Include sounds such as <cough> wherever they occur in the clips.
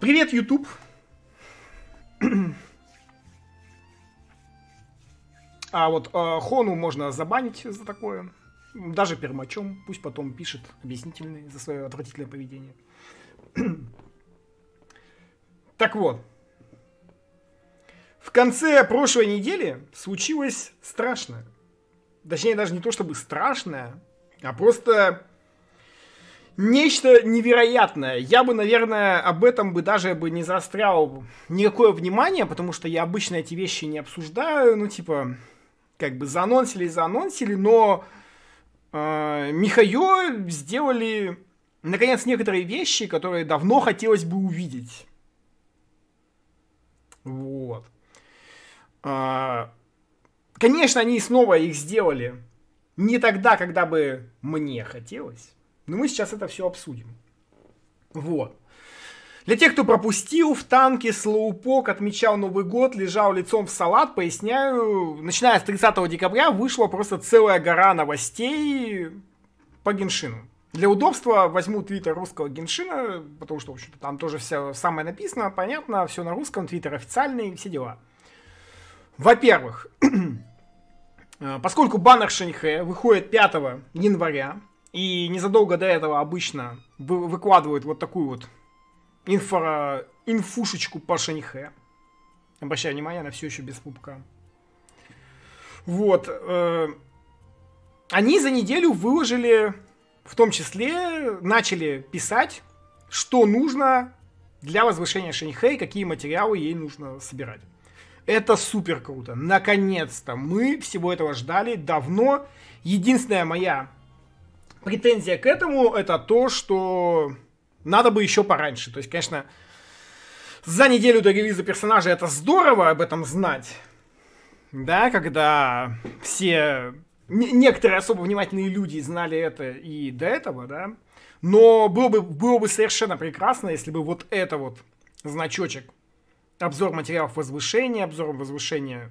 Привет, YouTube. А вот э, Хону можно забанить за такое. Даже пермачом. Пусть потом пишет объяснительный за свое отвратительное поведение. <clears throat> так вот. В конце прошлой недели случилось страшное. Точнее, даже не то чтобы страшное, а просто нечто невероятное. Я бы, наверное, об этом бы даже бы не заострял никакое внимание, потому что я обычно эти вещи не обсуждаю, ну, типа, как бы заанонсили заанонсили, но э, Михаё сделали, наконец, некоторые вещи, которые давно хотелось бы увидеть. Вот. Э, конечно, они снова их сделали не тогда, когда бы мне хотелось. Но мы сейчас это все обсудим. Вот. Для тех, кто пропустил, в танке Слоупок отмечал Новый год, лежал лицом в салат, поясняю, начиная с 30 декабря вышла просто целая гора новостей по Геншину. Для удобства возьму твиттер русского Геншина, потому что, в общем-то, там тоже все самое написано, понятно, все на русском, твиттер официальный, все дела. Во-первых, <clears throat> э, поскольку баннер Шэньхэ выходит 5 января, и незадолго до этого обычно выкладывают вот такую вот инфо, инфушечку по Шаньхэ. Обращаю внимание, она все еще без пупка. Вот. Э, они за неделю выложили, в том числе, начали писать, что нужно для возвышения Шаньхэ и какие материалы ей нужно собирать. Это супер круто. Наконец-то. Мы всего этого ждали давно. Единственная моя претензия к этому это то, что надо бы еще пораньше. То есть, конечно, за неделю до релиза персонажа это здорово об этом знать. Да, когда все некоторые особо внимательные люди знали это и до этого, да. Но было бы, было бы совершенно прекрасно, если бы вот это вот значочек обзор материалов возвышения, обзор возвышения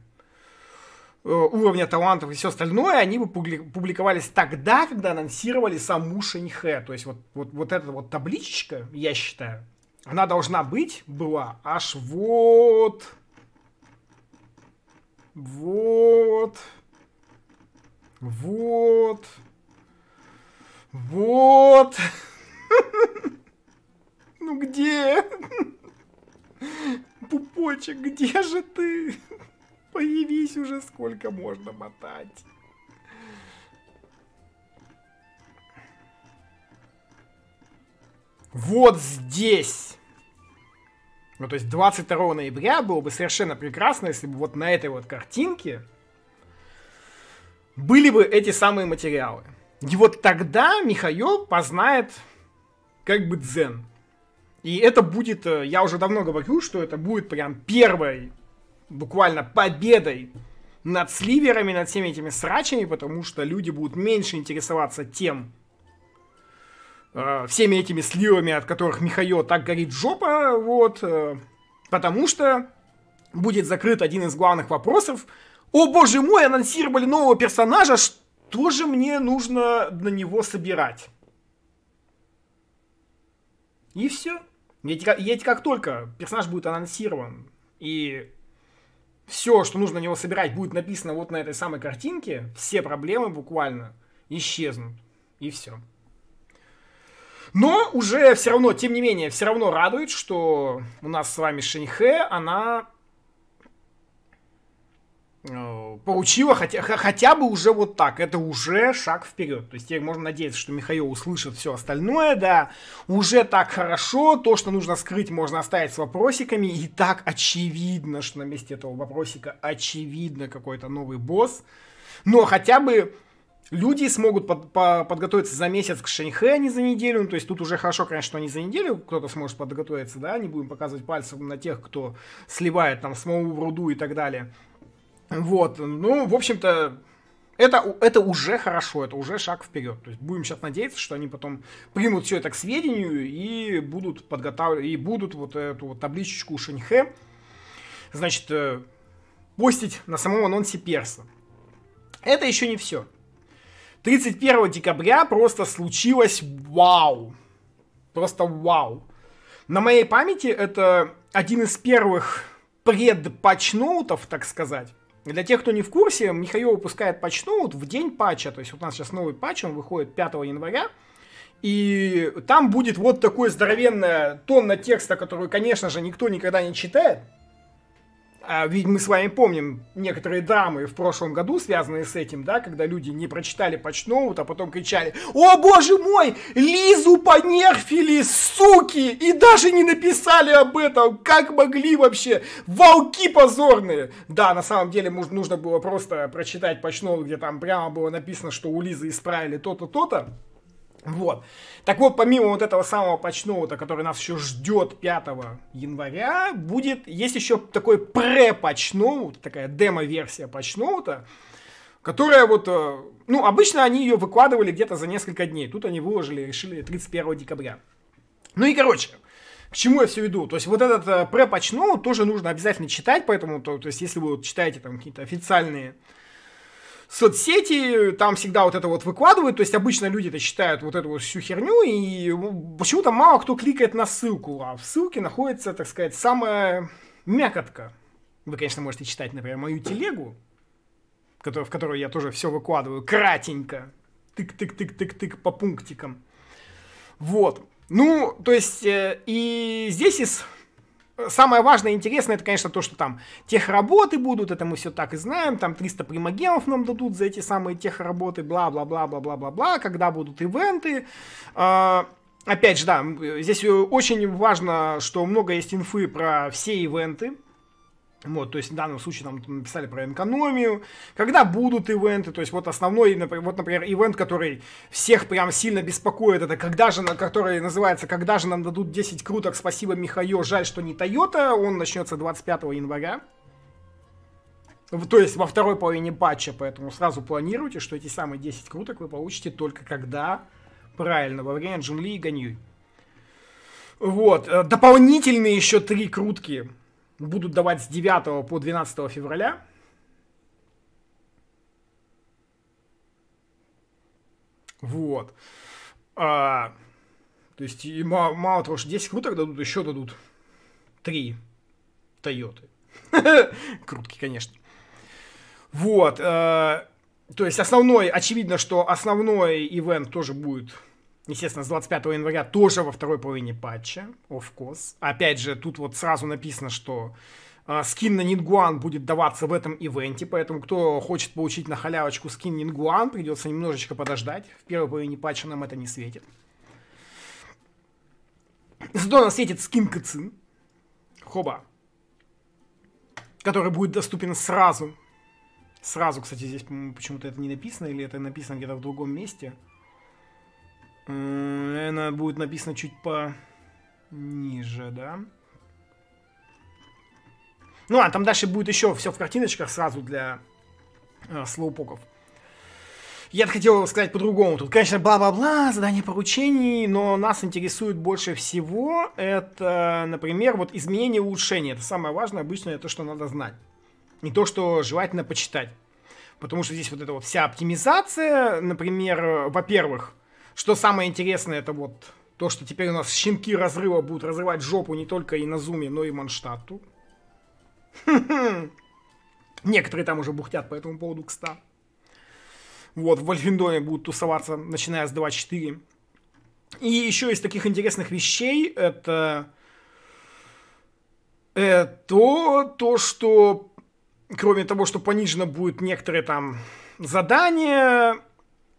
Э, уровня талантов и все остальное, они бы публиковались тогда, когда анонсировали саму Шэньхэ. То есть вот, вот, вот эта вот табличечка, я считаю, она должна быть, была аж вот... Вот... Вот... Вот... <laughs> Ну где? <laughs> Пупочек, где же ты? Появись уже, сколько можно мотать. Вот здесь. Ну, то есть 22 ноября было бы совершенно прекрасно, если бы вот на этой вот картинке были бы эти самые материалы. И вот тогда Михаил познает как бы дзен. И это будет, э, я уже давно говорю, что это будет прям первой буквально победой над сливерами, над всеми этими срачами, потому что люди будут меньше интересоваться тем, э, всеми этими сливами, от которых Михаил так горит жопа, вот, э, потому что будет закрыт один из главных вопросов. О боже мой, анонсировали нового персонажа, что же мне нужно на него собирать? И все. Ведь, ведь как только персонаж будет анонсирован, и все, что нужно на него собирать, будет написано вот на этой самой картинке, все проблемы буквально исчезнут. И все. Но уже все равно, тем не менее, все равно радует, что у нас с вами Шеньхэ, она Э, получила хотя, хотя бы уже вот так. Это уже шаг вперед. То есть теперь можно надеяться, что Михаил услышит все остальное, да. Уже так хорошо, то, что нужно скрыть, можно оставить с вопросиками. И так очевидно, что на месте этого вопросика очевидно какой-то новый босс. Но хотя бы люди смогут под, по, подготовиться за месяц к Шэньхэ, а не за неделю. Ну, то есть тут уже хорошо, конечно, что не за неделю кто-то сможет подготовиться, да, не будем показывать пальцем на тех, кто сливает там самому в руду и так далее. Вот, ну, в общем-то, это, это уже хорошо, это уже шаг вперед. То есть будем сейчас надеяться, что они потом примут все это к сведению и будут подготавливать, и будут вот эту вот табличечку Шеньхэ, значит, э, постить на самом анонсе Перса. Это еще не все. 31 декабря просто случилось вау. Просто вау. На моей памяти это один из первых предпачноутов, так сказать, для тех, кто не в курсе, Михаил выпускает патч ноут в день патча. То есть у нас сейчас новый патч, он выходит 5 января. И там будет вот такое здоровенное тонна текста, которую, конечно же, никто никогда не читает. А ведь мы с вами помним некоторые драмы в прошлом году, связанные с этим, да, когда люди не прочитали почноут, а потом кричали «О, боже мой! Лизу понерфили, суки! И даже не написали об этом! Как могли вообще? Волки позорные!» Да, на самом деле нужно было просто прочитать почноут, где там прямо было написано, что у Лизы исправили то-то, то-то. Вот. Так вот, помимо вот этого самого почноута, который нас еще ждет 5 января, будет, есть еще такой пре-почноут, такая демо-версия почноута, которая вот, э, ну, обычно они ее выкладывали где-то за несколько дней. Тут они выложили, решили 31 декабря. Ну и короче, к чему я все веду? То есть вот этот э, пре тоже нужно обязательно читать, поэтому, то, то есть если вы вот читаете там какие-то официальные соцсети там всегда вот это вот выкладывают, то есть обычно люди это считают вот эту вот всю херню, и ну, почему-то мало кто кликает на ссылку, а в ссылке находится, так сказать, самая мякотка. Вы, конечно, можете читать, например, мою телегу, в которую я тоже все выкладываю кратенько, тык-тык-тык-тык-тык по пунктикам. Вот. Ну, то есть, э, и здесь из самое важное и интересное, это, конечно, то, что там техработы будут, это мы все так и знаем, там 300 примагемов нам дадут за эти самые техработы, бла-бла-бла-бла-бла-бла-бла, когда будут ивенты. А, опять же, да, здесь э, очень важно, что много есть инфы про все ивенты, вот, то есть в данном случае нам написали про экономию, когда будут ивенты, то есть вот основной, вот, например, ивент, который всех прям сильно беспокоит, это когда же, который называется «Когда же нам дадут 10 круток, спасибо, Михаил, жаль, что не Тойота», он начнется 25 января, то есть во второй половине патча, поэтому сразу планируйте, что эти самые 10 круток вы получите только когда правильно, во время Джунли и Ганьюй. Вот, э, дополнительные еще три крутки будут давать с 9 по 12 февраля. Вот. А, то есть, и мало, мало того, что 10 круток дадут, еще дадут 3 Тойоты. <laughs> Крутки, конечно. Вот. Э, то есть основной, очевидно, что основной ивент тоже будет Естественно, с 25 января тоже во второй половине патча, of course. Опять же, тут вот сразу написано, что а, скин на Нингуан будет даваться в этом ивенте, поэтому кто хочет получить на халявочку скин Нингуан, придется немножечко подождать. В первой половине патча нам это не светит. Зато нас светит скин Кацин. Хоба. Который будет доступен сразу. Сразу, кстати, здесь, почему-то это не написано, или это написано где-то в другом месте. Она будет написано чуть пониже, да? Ну, а там дальше будет еще все в картиночках сразу для э, слоупоков. Я хотел сказать по-другому. Тут, конечно, бла-бла-бла, задание поручений, но нас интересует больше всего это, например, вот изменение улучшения. Это самое важное, обычно это то, что надо знать. И то, что желательно почитать. Потому что здесь вот эта вот вся оптимизация, например, во-первых, что самое интересное, это вот то, что теперь у нас щенки разрыва будут разрывать жопу не только и на зуме, но и Манштату. <laughs> Некоторые там уже бухтят по этому поводу, кста. Вот, в Вольфендоме будут тусоваться, начиная с 2.4. И еще из таких интересных вещей, это... Это то, что кроме того, что понижено будет некоторые там задания,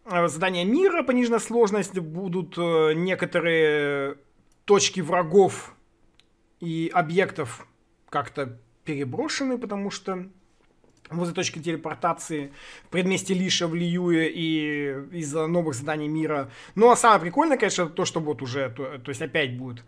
Э, задания мира, понижена сложность, будут э, некоторые точки врагов и объектов как-то переброшены, потому что возле точки телепортации в предместе Лиша в Лиюе и из-за новых заданий мира. Ну, а самое прикольное, конечно, то, что вот уже, то, то есть опять будет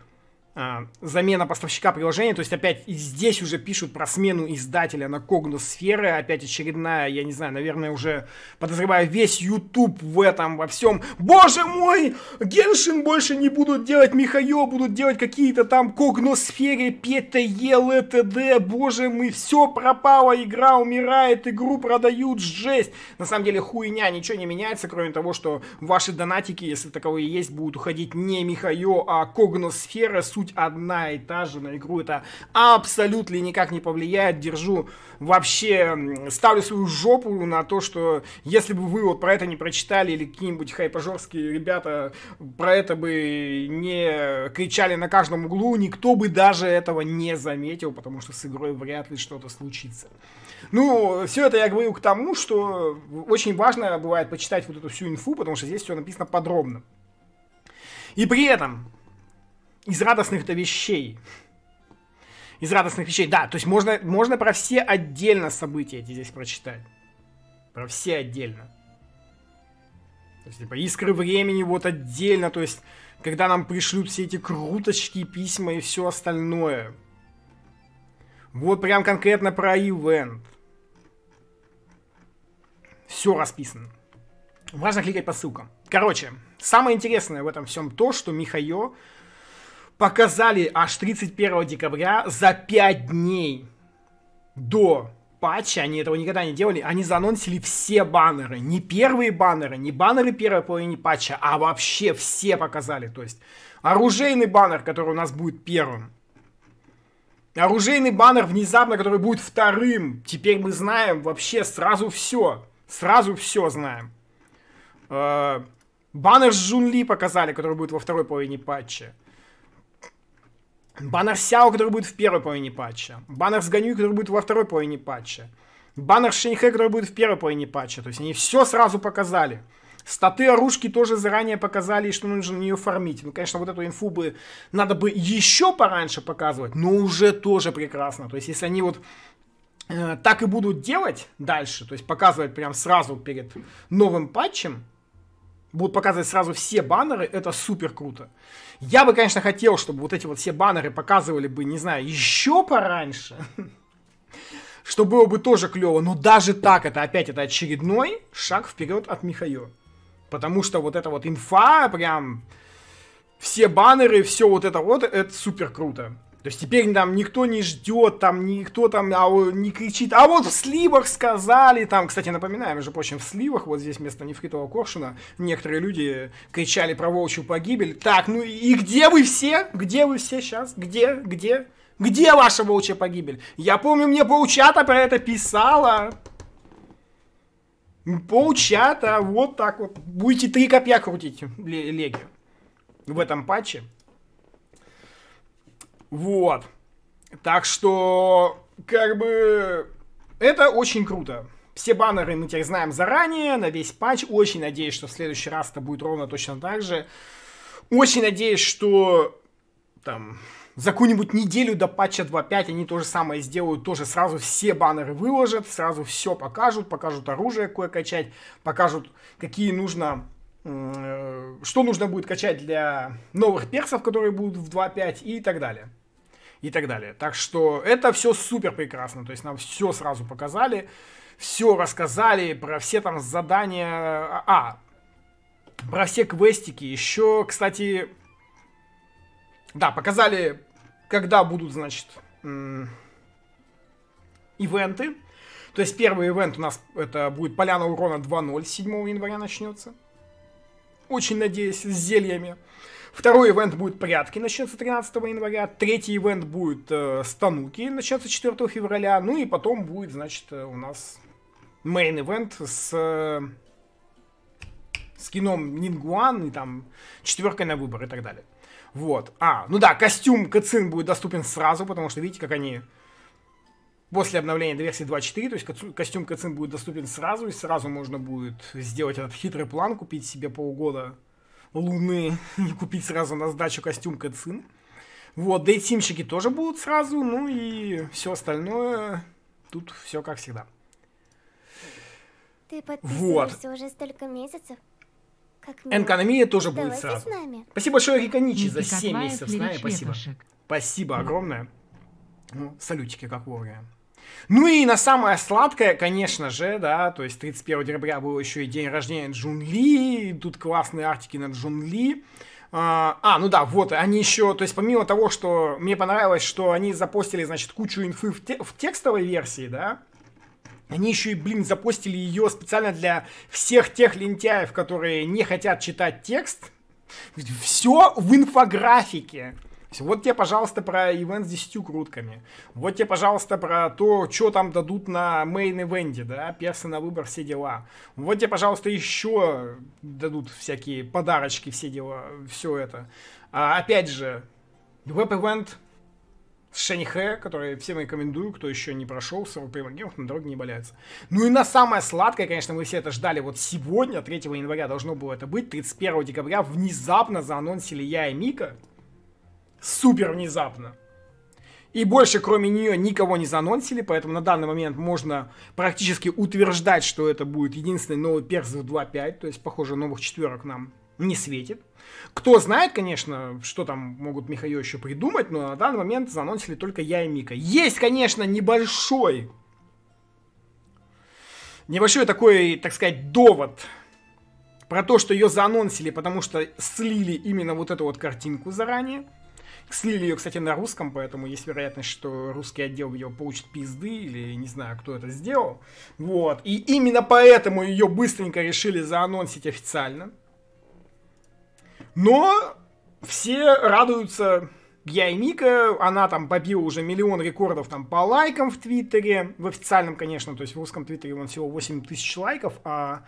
а, замена поставщика приложения, то есть опять и здесь уже пишут про смену издателя на когносферы, опять очередная, я не знаю, наверное, уже подозреваю весь YouTube в этом, во всем. Боже мой, Геншин больше не будут делать Михаё, будут делать какие-то там когносферы, ПТЕ, ЛТД, боже мой, все пропало, игра умирает, игру продают, жесть. На самом деле хуйня, ничего не меняется, кроме того, что ваши донатики, если таковые есть, будут уходить не Михаё, а когносфера, суть суть одна и та же на игру. Это абсолютно никак не повлияет. Держу вообще, ставлю свою жопу на то, что если бы вы вот про это не прочитали или какие-нибудь хайпажорские ребята про это бы не кричали на каждом углу, никто бы даже этого не заметил, потому что с игрой вряд ли что-то случится. Ну, все это я говорю к тому, что очень важно бывает почитать вот эту всю инфу, потому что здесь все написано подробно. И при этом из радостных-то вещей. Из радостных вещей, да. То есть можно, можно про все отдельно события эти здесь прочитать. Про все отдельно. То есть, типа, искры времени вот отдельно, то есть, когда нам пришлют все эти круточки, письма и все остальное. Вот прям конкретно про ивент. Все расписано. Важно кликать по ссылкам. Короче, самое интересное в этом всем то, что Михайо показали аж 31 декабря за 5 дней до патча, они этого никогда не делали, они заанонсили все баннеры. Не первые баннеры, не баннеры первой половины патча, а вообще все показали. То есть оружейный баннер, который у нас будет первым. Оружейный баннер внезапно, который будет вторым. Теперь мы знаем вообще сразу все. Сразу все знаем. Э, баннер с Джунли показали, который будет во второй половине патча. Баннер Сяо, который будет в первой половине патча. Баннер с Ганюй, который будет во второй половине патча. Баннер с Шеньхэ, который будет в первой половине патча. То есть они все сразу показали. Статы оружки тоже заранее показали, что нужно нее фармить. Ну, конечно, вот эту инфу бы надо бы еще пораньше показывать, но уже тоже прекрасно. То есть, если они вот э, так и будут делать дальше, то есть показывать прям сразу перед новым патчем, будут показывать сразу все баннеры, это супер круто. Я бы, конечно, хотел, чтобы вот эти вот все баннеры показывали бы, не знаю, еще пораньше, <laughs> что было бы тоже клево, но даже так это опять это очередной шаг вперед от Михаила. Потому что вот эта вот инфа, прям все баннеры, все вот это вот, это супер круто. То есть теперь там никто не ждет, там никто там а, не кричит. А вот в сливах сказали там. Кстати, напоминаю, между прочим, в сливах, вот здесь вместо нефритового коршуна, некоторые люди кричали про волчью погибель. Так, ну и где вы все? Где вы все сейчас? Где? Где? Где ваша волчья погибель? Я помню, мне паучата про это писала. Паучата, вот так вот. Будете три копья крутить, леги. В этом патче. Вот. Так что, как бы, это очень круто. Все баннеры мы теперь знаем заранее, на весь патч. Очень надеюсь, что в следующий раз это будет ровно точно так же. Очень надеюсь, что там за какую-нибудь неделю до патча 2.5 они то же самое сделают, тоже сразу все баннеры выложат, сразу все покажут, покажут оружие, кое качать, покажут, какие нужно э, что нужно будет качать для новых персов, которые будут в 2.5 и так далее и так далее. Так что это все супер прекрасно, то есть нам все сразу показали, все рассказали про все там задания, а, а про все квестики. Еще, кстати, да, показали, когда будут, значит, ивенты. То есть первый ивент у нас это будет поляна урона 2.0, 7 января начнется. Очень надеюсь, с зельями. Второй ивент будет «Прятки», начнется 13 января. Третий ивент будет э, «Стануки», начнется 4 февраля. Ну и потом будет, значит, э, у нас мейн-ивент с... Э, с кином Нингуан и там четверкой на выбор и так далее. Вот. А, ну да, костюм Кацин будет доступен сразу, потому что видите, как они после обновления до версии 2.4, то есть костюм Кацин будет доступен сразу, и сразу можно будет сделать этот хитрый план, купить себе полгода Луны и <laughs> купить сразу на сдачу костюм Кэтсин. Вот, да тоже будут сразу, ну и все остальное, тут все как всегда. Ты подписываешься вот. уже столько месяцев. Энкономия тоже Давай будет сразу. Спасибо большое, Риконичи, за 7 месяцев с нами. Спасибо. Спасибо огромное. Ну, салютики, как вовремя. Ну и на самое сладкое, конечно же, да, то есть 31 декабря был еще и день рождения Джун Ли, тут классные артики на Джун Ли. А, а, ну да, вот, они еще, то есть помимо того, что мне понравилось, что они запостили, значит, кучу инфы в, те, в текстовой версии, да, они еще и, блин, запостили ее специально для всех тех лентяев, которые не хотят читать текст. Все в инфографике вот тебе, пожалуйста, про ивент с 10 крутками. Вот тебе, пожалуйста, про то, что там дадут на мейн-эвенте, да, персы на выбор, все дела. Вот тебе, пожалуйста, еще дадут всякие подарочки, все дела, все это. А, опять же, веб-эвент с Шэньхэ, который всем рекомендую, кто еще не прошел, 40 примагеров на дороге не валяются. Ну и на самое сладкое, конечно, мы все это ждали. Вот сегодня, 3 января должно было это быть, 31 декабря внезапно заанонсили я и Мика супер внезапно. И больше, кроме нее, никого не занонсили, поэтому на данный момент можно практически утверждать, что это будет единственный новый перс в 2.5, то есть, похоже, новых четверок нам не светит. Кто знает, конечно, что там могут Михаил еще придумать, но на данный момент заносили только я и Мика. Есть, конечно, небольшой, небольшой такой, так сказать, довод про то, что ее заанонсили, потому что слили именно вот эту вот картинку заранее. Слили ее, кстати, на русском, поэтому есть вероятность, что русский отдел ее получит пизды, или не знаю, кто это сделал. Вот. И именно поэтому ее быстренько решили заанонсить официально. Но все радуются я и Мика, она там побила уже миллион рекордов там по лайкам в Твиттере, в официальном, конечно, то есть в русском Твиттере он всего 8 тысяч лайков, а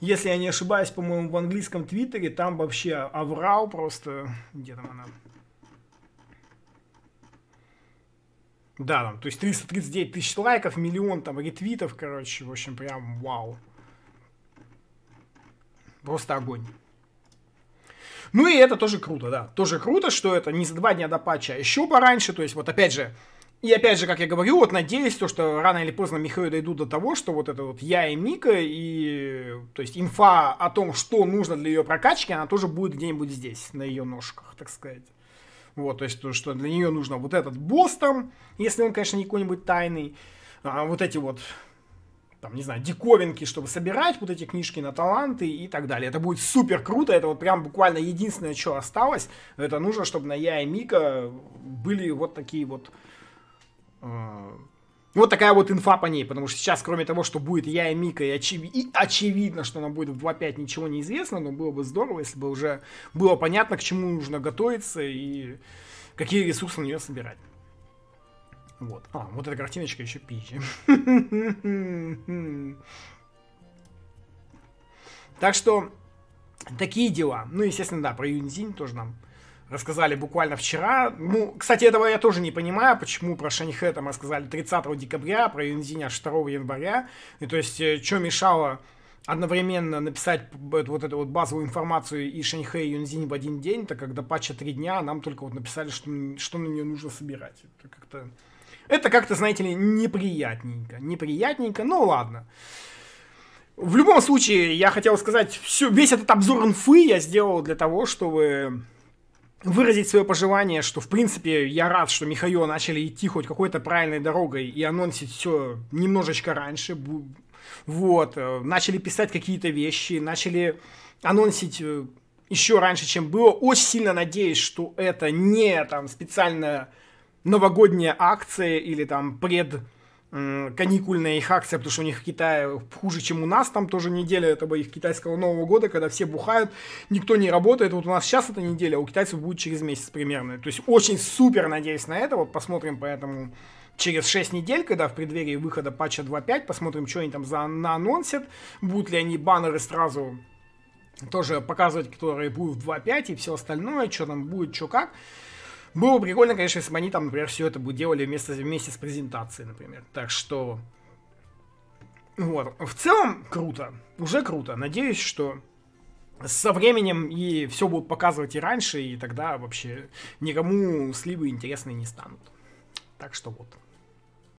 если я не ошибаюсь, по-моему, в английском Твиттере там вообще оврал просто, где там она, Да, там, то есть 339 тысяч лайков, миллион там ретвитов, короче, в общем, прям вау. Просто огонь. Ну и это тоже круто, да. Тоже круто, что это не за два дня до патча, а еще пораньше. То есть вот опять же, и опять же, как я говорю, вот надеюсь, то, что рано или поздно Михаил дойдут до того, что вот это вот я и Мика, и то есть инфа о том, что нужно для ее прокачки, она тоже будет где-нибудь здесь, на ее ножках, так сказать. Вот, то есть то, что для нее нужно вот этот босс там, если он, конечно, не какой-нибудь тайный, а, вот эти вот там, не знаю, диковинки, чтобы собирать вот эти книжки на таланты и так далее. Это будет супер круто, это вот прям буквально единственное, что осталось. Это нужно, чтобы на Я и Мика были вот такие вот э, вот такая вот инфа по ней, потому что сейчас, кроме того, что будет я и Мика, и, очев... и очевидно, что она будет в 2.5, ничего не известно, но было бы здорово, если бы уже было понятно, к чему нужно готовиться и какие ресурсы на нее собирать. Вот. А, вот эта картиночка еще пизже. Так что, такие дела. Ну, естественно, да, про Юнзинь тоже нам рассказали буквально вчера. Ну, кстати, этого я тоже не понимаю, почему про Шаньхэ там рассказали 30 декабря, про Юнзинь аж 2 января. И то есть, э, что мешало одновременно написать вот эту вот базовую информацию и Шаньхэ, и Юнзинь в один день, так как до патча три дня а нам только вот написали, что, что на нее нужно собирать. Это как-то, это как-то, знаете ли, неприятненько. Неприятненько, ну ладно. В любом случае, я хотел сказать, все, весь этот обзор инфы я сделал для того, чтобы выразить свое пожелание, что, в принципе, я рад, что Михаил начали идти хоть какой-то правильной дорогой и анонсить все немножечко раньше. Вот, э, начали писать какие-то вещи, начали анонсить э, еще раньше, чем было. Очень сильно надеюсь, что это не там специальная новогодняя акция или там пред каникульная их акция, потому что у них в Китае хуже, чем у нас, там тоже неделя этого их китайского Нового года, когда все бухают, никто не работает, вот у нас сейчас эта неделя, а у китайцев будет через месяц примерно. То есть очень супер надеюсь на это, вот посмотрим поэтому через 6 недель, когда в преддверии выхода патча 2.5, посмотрим, что они там за анонсят, будут ли они баннеры сразу тоже показывать, которые будут в 2.5 и все остальное, что там будет, что как. Было бы прикольно, конечно, если бы они там, например, все это бы делали вместо, вместе с презентацией, например. Так что... Вот. В целом, круто. Уже круто. Надеюсь, что со временем и все будут показывать и раньше, и тогда вообще никому сливы интересны не станут. Так что вот.